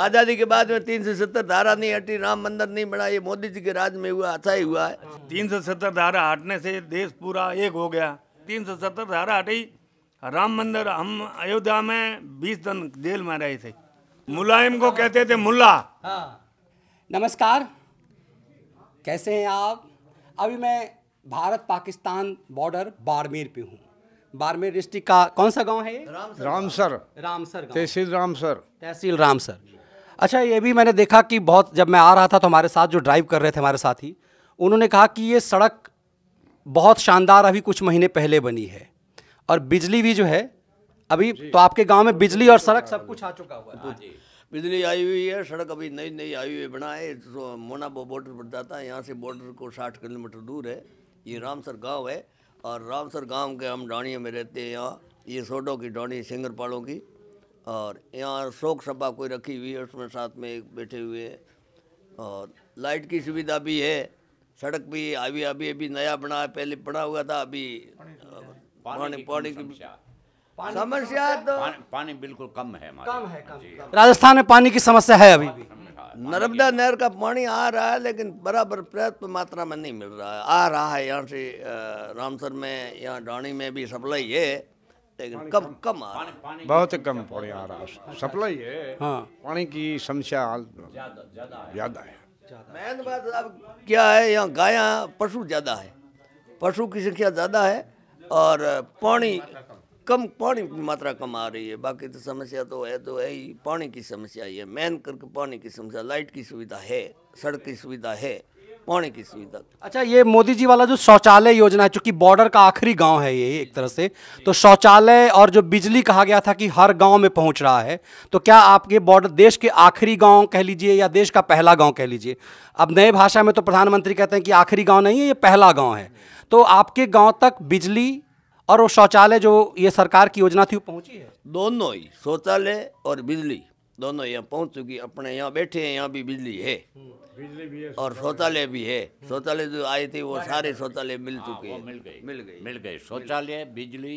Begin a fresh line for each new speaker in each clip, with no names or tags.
आज़ादी के बाद में तीन सौ सत्तर धारा नहीं हटी राम मंदिर नहीं बना ये मोदी जी के राज में हुआ अच्छा ही हुआ
है तीन सौ सत्तर धारा हटने से देश पूरा एक हो गया तीन सौ सत्तर धारा हटी राम मंदिर हम अयोध्या में बीस दिन जेल में रहे थे मुलायम को कहते थे मुल्ला हाँ। नमस्कार कैसे हैं आप
अभी मैं भारत पाकिस्तान बॉर्डर बाड़मेर पे हूँ बाड़मेर डिस्ट्रिक्ट का कौन सा गांव है रामसर रामसर रामसर तहसील रामसर तहसील रामसर अच्छा ये भी मैंने देखा कि बहुत जब मैं आ रहा था तो हमारे साथ जो ड्राइव कर रहे थे हमारे साथी उन्होंने कहा कि ये सड़क बहुत शानदार अभी कुछ महीने पहले बनी है और बिजली भी जो है अभी तो आपके गांव में बिजली और सड़क सब
कुछ आ चुका हुआ है बिजली आई हुई है सड़क अभी नई नई आई हुई बना है तो मोना बॉर्डर पर जाता है यहाँ से बॉर्डर को साठ किलोमीटर दूर है ये रामसर गाँव है और रामसर गाँव के हम डाणिया में रहते हैं यहाँ ये सोडो की डाणी सिंगरपाड़ों की और यहाँ शोक सभा कोई रखी हुई है उसमें साथ में एक बैठे हुए हैं और लाइट की सुविधा भी है सड़क भी अभी अभी अभी नया बना है पहले पड़ा हुआ था अभी पानी पानी की समस्या तो पानी बिल्कुल कम है कम है
राजस्थान में पानी की समस्या है अभी
भी नर्मदा नहर का पानी आ रहा है लेकिन बराबर पर्याप्त मात्रा में नहीं मिल रहा है आ रहा है यहाँ से रामसर में यहाँ डाणी में भी सप्लाई है लेकिन कम कम आ रहा
है बहुत कम पानी आ रहा है सप्लाई है हाँ
पानी की समस्या ज़्यादा है मेन तो बात अब क्या है यहाँ गाय पशु ज़्यादा है पशु की संख्या ज़्यादा है और पानी कम पानी की मात्रा कम आ रही है बाकी तो समस्या तो है तो है ही पानी की समस्या ही है मेन करके पानी की समस्या लाइट की सुविधा है सड़क की सुविधा है पौने की सुविधा
अच्छा ये मोदी जी वाला जो शौचालय योजना है चूंकि बॉर्डर का आखिरी गांव है ये एक तरह से तो शौचालय और जो बिजली कहा गया था कि हर गांव में पहुंच रहा है तो क्या आपके बॉर्डर देश के आखिरी गांव कह लीजिए या देश का पहला गांव कह लीजिए अब नए भाषा में तो प्रधानमंत्री कहते हैं कि आखिरी गाँव नहीं है ये पहला गाँव है तो आपके गाँव तक बिजली और वो शौचालय जो ये सरकार की योजना थी वो पहुँची है
दोनों ही शौचालय और बिजली दोनों यहाँ पहुँच चुकी अपने यहाँ बैठे हैं यहाँ भी बिजली है हम्म, बिजली भी है और शौचालय भी है हम्म। शौचालय जो आए थे वो सारे शौचालय मिल हाँ, चुके हैं मिल गए मिल गए मिल गए शौचालय बिजली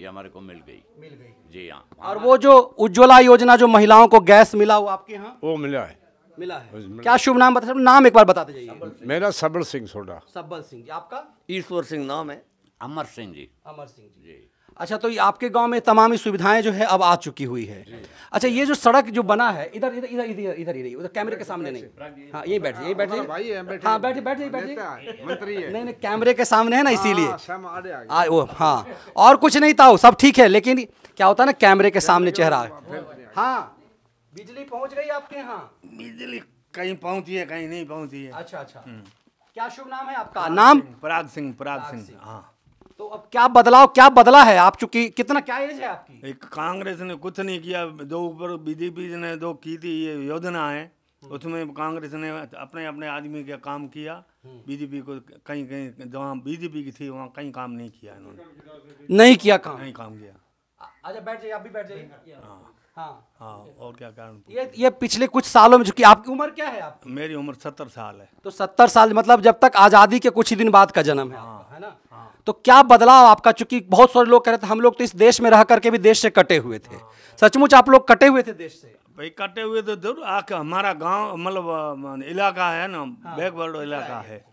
ये हमारे को मिल गई मिल गई जी हाँ
और वो जो उज्ज्वला योजना जो महिलाओं को गैस मिला वो आपके यहाँ
वो मिला है मिला है क्या शुभ नाम बता नाम एक बार बता दीजिए मेरा सबल सिंह सोडा
सबल सिंह आपका ईश्वर सिंह नाम है अमर सिंह जी अमर सिंह जी अच्छा तो
आपके गांव में तमाम सुविधाएं जो है अब आ चुकी हुई है अच्छा ये जो सड़क जो बना है इधर इधर इधर इधर इधर ही उधर कैमरे के सामने नहीं हाँ यही बैठ यही बैठ हाँ बैठे बैठे हाँ, बैठे नहीं नहीं कैमरे के सामने है ना हाँ, इसीलिए हाँ और कुछ नहीं था सब ठीक है लेकिन क्या होता है ना कैमरे के सामने चेहरा
हाँ बिजली पहुंच गई आपके यहाँ बिजली कहीं पहुंची है कहीं नहीं पहुंची है अच्छा अच्छा हम्म। क्या शुभ नाम है आपका नाम पराग सिंह पराग सिंह हाँ
तो अब क्या बदलाव क्या बदला है आप चूंकि कितना क्या एज
है आपकी एक कांग्रेस ने कुछ नहीं किया जो ऊपर बीजेपी ने जो की थी ये योजना है हम्म। उसमें कांग्रेस ने अपने अपने आदमी का काम किया हम्म। बीजेपी को कहीं कहीं जहाँ बीजेपी की थी वहाँ कहीं काम नहीं किया इन्होंने नहीं किया काम नहीं काम किया अच्छा बैठ जाइए आप भी बैठ जाइए हाँ हाँ। हाँ, और क्या कारण ये ये
पिछले कुछ सालों में चूंकि आपकी उम्र क्या है
आप मेरी उम्र सत्तर साल है
तो सत्तर साल मतलब जब तक आज़ादी के कुछ ही दिन बाद का जन्म है हाँ, आपका, है ना तो क्या बदलाव आपका चूंकि बहुत सारे लोग कह रहे थे हम लोग तो इस देश में रह करके भी देश से कटे हुए थे सचमुच आप लोग कटे हुए थे देश से भाई
कटे हुए तो जरूर आके हमारा गाँव मतलब इलाका है ना बैकवर्ड इलाका है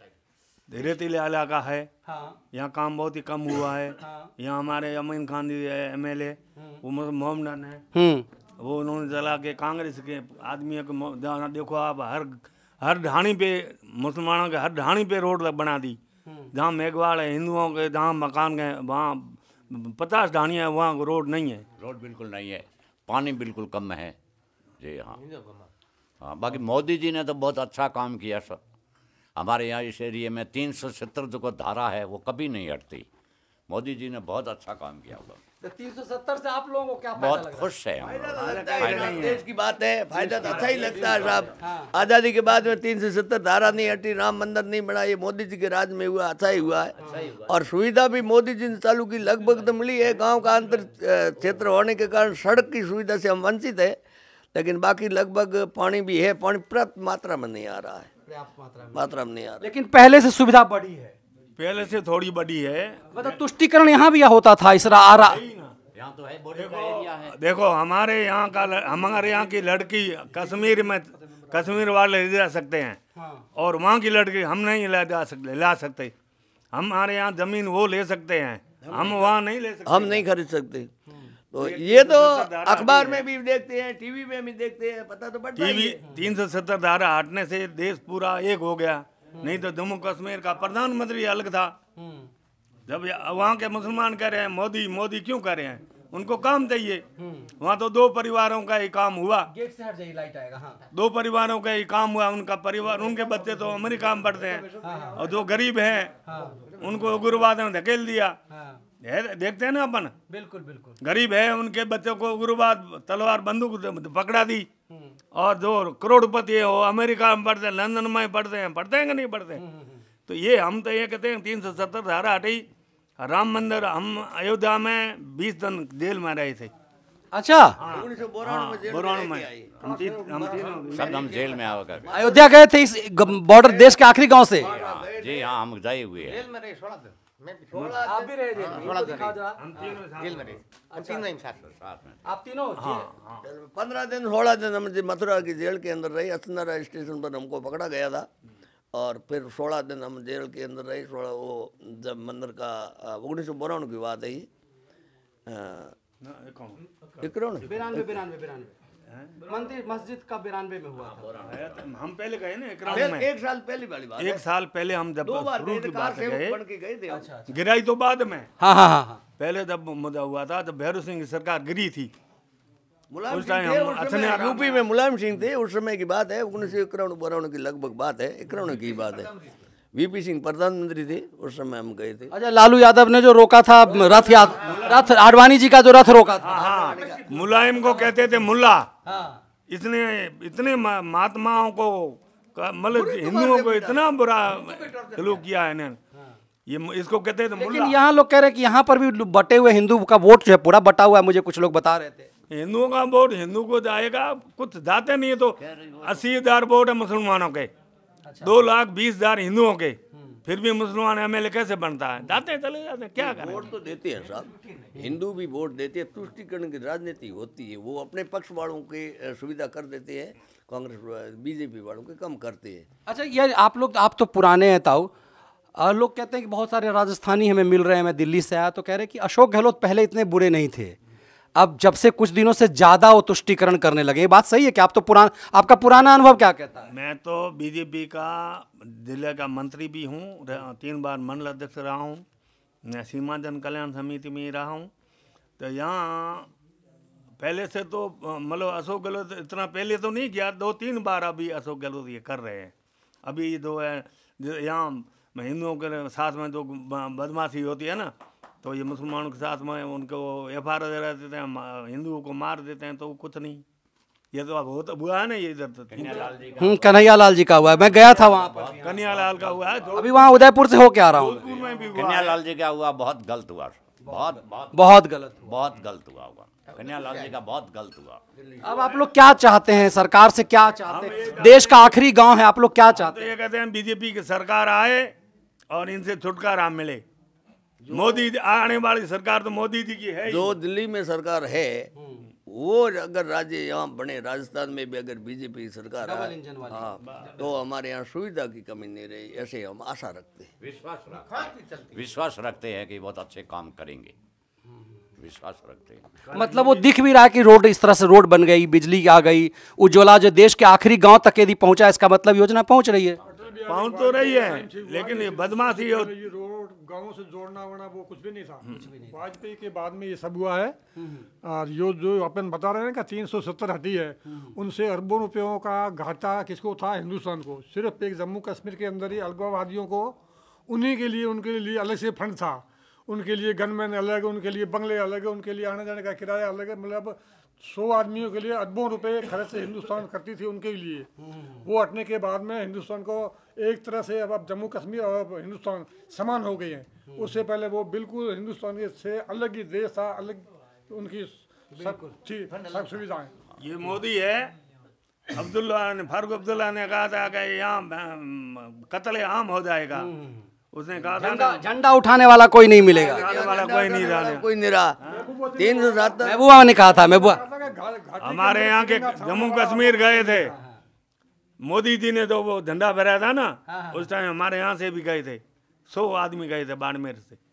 धीरे धीरे इलाका है हाँ। यहाँ काम बहुत ही कम हुआ है हाँ। यहाँ हमारे Amin Khan ji M L A हम्म। वो मोहम्मदन है हम्म। वो उन्होंने चला के कांग्रेस के आदमियों को देखो आप हर हर ढाणी पे मुसलमानों के हर ढाणी पे रोड बना दी हम्म। जहाँ मेघवाड़ है हिंदुओं के जहाँ मकान गए वहाँ पचास ढाणियाँ हैं वहाँ रोड नहीं है
रोड बिल्कुल नहीं है
पानी बिल्कुल कम है जी हाँ
हाँ बाकी मोदी जी ने तो बहुत अच्छा काम किया सर हमारे यहाँ इस एरिए में तीन सौ सत्तर जो को धारा है वो कभी नहीं हटती मोदी जी ने बहुत अच्छा काम किया होगा
तो तीन सौ सत्तर से आप लोगों को क्या बहुत खुश तो है
देश की बात है फायदा तो अच्छा ही लगता है साहब हाँ। आज़ादी के बाद में तीन सौ सत्तर धारा नहीं हटी राम मंदिर नहीं बना ये मोदी जी के राज में हुआ अच्छा ही हुआ है अच्छा और सुविधा भी मोदी जी ने चालू की लगभग तो मिली है गाँव का अंतर क्षेत्र होने के कारण सड़क की सुविधा से हम वंचित है लेकिन बाकी लगभग पानी भी है पानी पर्याप्त मात्रा में नहीं आ रहा है पर्याप्त मात्रा में मात्रा में नहीं आ रहा लेकिन पहले से सुविधा बड़ी
है पहले से थोड़ी बड़ी है मतलब
तुष्टिकरण यहाँ भी होता था इस आ रहा तो
देखो, हमारे यहाँ का हमारे यहाँ की लड़की कश्मीर में कश्मीर वाले ले जा सकते हैं हाँ। और वहाँ की लड़की हम नहीं ले जा सकते ला सकते हमारे यहाँ ज़मीन वो ले सकते हैं हम वहाँ नहीं ले सकते हम नहीं खरीद सकते हाँ। तो ये तो अखबार में
भी देखते हैं टीवी में भी देखते हैं पता तो पड़ता है
तीन सौ सत्तर धारा हटने से देश पूरा एक हो गया नहीं तो जम्मू कश्मीर का प्रधानमंत्री अलग था जब वहाँ के मुसलमान कह रहे हैं मोदी मोदी क्यों कह रहे हैं उनको काम चाहिए वहाँ तो दो परिवारों का ही काम हुआ
गेट से हट लाइट आएगा हाँ।
दो परिवारों का ही काम हुआ उनका परिवार उनके बच्चे तो अमेरिका में पढ़ते हैं हाँ, हाँ। और जो गरीब हैं हाँ। उनको उग्रवाद में धकेल दिया देखते हैं ना अपन बिल्कुल बिल्कुल गरीब है उनके बच्चों को उग्रवाद तलवार बंदूक पकड़ा दी हम्म। और जो करोड़पति है वो अमेरिका में पढ़ते हैं लंदन में पढ़ते हैं पढ़ते हैं कि नहीं पढ़ते हम्म, हम्म, तो ये हम तो ये कहते हैं तीन सौ सत्तर धारा हटी राम मंदिर हम अयोध्या में बीस दिन जेल में रहे थे अच्छा हाँ। में हाँ, जेल अयोध्या
गए थे इस बॉर्डर देश के आखिरी गांव से हाँ,
जी हाँ
हम जाए हुए हैं आप
भी रहे हाँ, हाँ,
अच्छा, आप तीनों हाँ, पंद्रह दिन सोलह दिन हम मथुरा की जेल के अंदर रही असनरा स्टेशन पर हमको पकड़ा गया था और फिर सोलह दिन हम जेल के अंदर रहे सोलह वो जब मंदिर का उन्नीस सौ बानवे की बात है
इक्यावन बिरानवे बिरानवे बिरानवे मंदिर मस्जिद का
बिरानवे में हुआ हाँ, तो था हम पहले गए ना एक में एक साल पहले वाली बात एक साल पहले
हम जब शुरू की बात गए अच्छा, अच्छा। गिराई तो बाद में हाँ, हाँ, पहले जब मुद्दा हुआ था जब भैरव सिंह की सरकार गिरी थी यूपी में मुलायम सिंह थे
उस समय की बात है उन्नीस सौ इक्यावन बारावन की लगभग बात है इक्यावन की बात है वीपी सिंह
प्रधानमंत्री थे उस समय हम गए थे अच्छा लालू यादव
ने जो रोका था रथ याद रथ आडवाणी जी का जो रथ रोका
था मुलायम को कहते थे मुल्ला हाँ। इतने इतने महात्माओं को मतलब तो हिंदुओं को इतना बुरा सलूक किया है इन्होंने हाँ। ये इसको कहते हैं तो लेकिन
यहाँ लोग कह रहे हैं कि यहाँ पर भी बटे हुए हिंदू का वोट जो है पूरा बटा हुआ है मुझे कुछ लोग
बता रहे थे हिंदुओं का वोट हिंदू को जाएगा कुछ जाते नहीं है तो, तो- अस्सी हजार वोट है मुसलमानों के अच्छा। दो लाख बीस हजार हिंदुओं के फिर भी मुसलमान एम एल कैसे बनता है जाते हैं चले जाते हैं क्या करें वोट तो देते हैं साहब हिंदू भी
वोट देते हैं तुष्टिकरण की राजनीति होती है वो अपने पक्ष वालों की सुविधा कर देते हैं कांग्रेस बीजेपी वालों के कम करते हैं
अच्छा ये आप लोग आप तो पुराने हैं ताऊ लोग कहते हैं कि बहुत सारे राजस्थानी हमें मिल रहे हैं मैं दिल्ली से आया तो कह रहे हैं कि अशोक गहलोत पहले इतने बुरे नहीं थे अब जब से कुछ दिनों से ज़्यादा वो तुष्टिकरण करने लगे बात सही है कि आप तो पुराना आपका पुराना अनुभव क्या कहता
है मैं तो बीजेपी का जिले का मंत्री भी हूँ तीन बार मंडल अध्यक्ष रहा हूँ मैं सीमा जन कल्याण समिति में रहा हूँ तो यहाँ पहले से तो मतलब अशोक गहलोत इतना पहले तो नहीं किया दो तीन बार अभी अशोक गहलोत ये कर रहे हैं अभी जो है यहाँ हिंदुओं के साथ में जो बदमाशी होती है ना तो ये मुसलमानों के साथ में उनको एफ आई आर देते तो हैं हिंदुओं को मार देते हैं तो कुछ नहीं ये तो अब तो हुआ है ना ये इधर तो कन्हैया लाल
हम्म, जी का हुआ है मैं गया था वहाँ
पर कन्हैया लाल का हुआ है अभी वहाँ उदयपुर से होके आ रहा हूँ कन्हैया लाल जी का हुआ बहुत गलत हुआ बहुत बहुत गलत बहुत गलत हुआ हुआ कन्या लाल जी का बहुत गलत हुआ
अब आप लोग क्या चाहते हैं सरकार से क्या चाहते हैं देश का आखिरी गांव है आप लोग क्या तो चाहते
हैं ये कहते हैं बीजेपी की सरकार आए और इनसे छुटकारा मिले मोदी आने वाली सरकार तो मोदी जी की है जो
दिल्ली में सरकार है वो अगर राज्य यहाँ बने राजस्थान में भी अगर बीजेपी सरकार है हाँ तो हमारे यहाँ सुविधा की कमी नहीं रही ऐसे हम आशा रखते हैं विश्वास रखते विश्वास रखते हैं कि बहुत अच्छे काम करेंगे विश्वास रखते
हैं मतलब वो दिख भी रहा है कि रोड इस तरह से रोड बन गई बिजली आ गई उज्ज्वला जो देश के आखिरी गाँव तक यदि पहुंचा इसका मतलब योजना पहुंच रही है
पाउंड तो रही है लेकिन ये बदमाशी और ये रोड गांवों से जोड़ना वोड़ना वो कुछ भी नहीं था वाजपेयी के बाद में ये सब हुआ है हम्म, हम्म। और जो जो अपन बता रहे हैं ना तीन सौ सत्तर हटी है हम्म, उनसे अरबों रुपयों का घाटा किसको था हिंदुस्तान को सिर्फ एक जम्मू कश्मीर के अंदर ही अलगावादियों को उन्हीं के लिए उनके लिए अलग से फंड था उनके लिए गनमैन अलग उनके लिए बंगले अलग उनके लिए आने जाने का किराया अलग मतलब सौ आदमियों के लिए अरबों रुपए खर्च हिंदुस्तान करती थी उनके लिए वो हटने के बाद में हिंदुस्तान को एक तरह से अब अब जम्मू कश्मीर और अब हिंदुस्तान समान हो गए हैं हम्म। उससे पहले वो बिल्कुल हिंदुस्तान से अलग ही देश था अलग उनकी सब सब सुविधाएं ये मोदी है अब्दुल्ला ने फारूक अब्दुल्ला ने कहा था कि यहाँ कतले आम हो जाएगा हम्म। उसने कहा था झंडा उठाने वाला कोई नहीं मिलेगा वाला कोई नहीं रहा कोई नहीं रहा तीन सौ सात महबूबा ने कहा
था महबूबा
हमारे यहाँ के जम्मू कश्मीर गए थे मोदी जी ने तो वो झंडा भराया था ना हाँ, हाँ, उस टाइम हाँ। हमारे यहाँ से भी गए थे सौ आदमी गए थे बाड़मेर से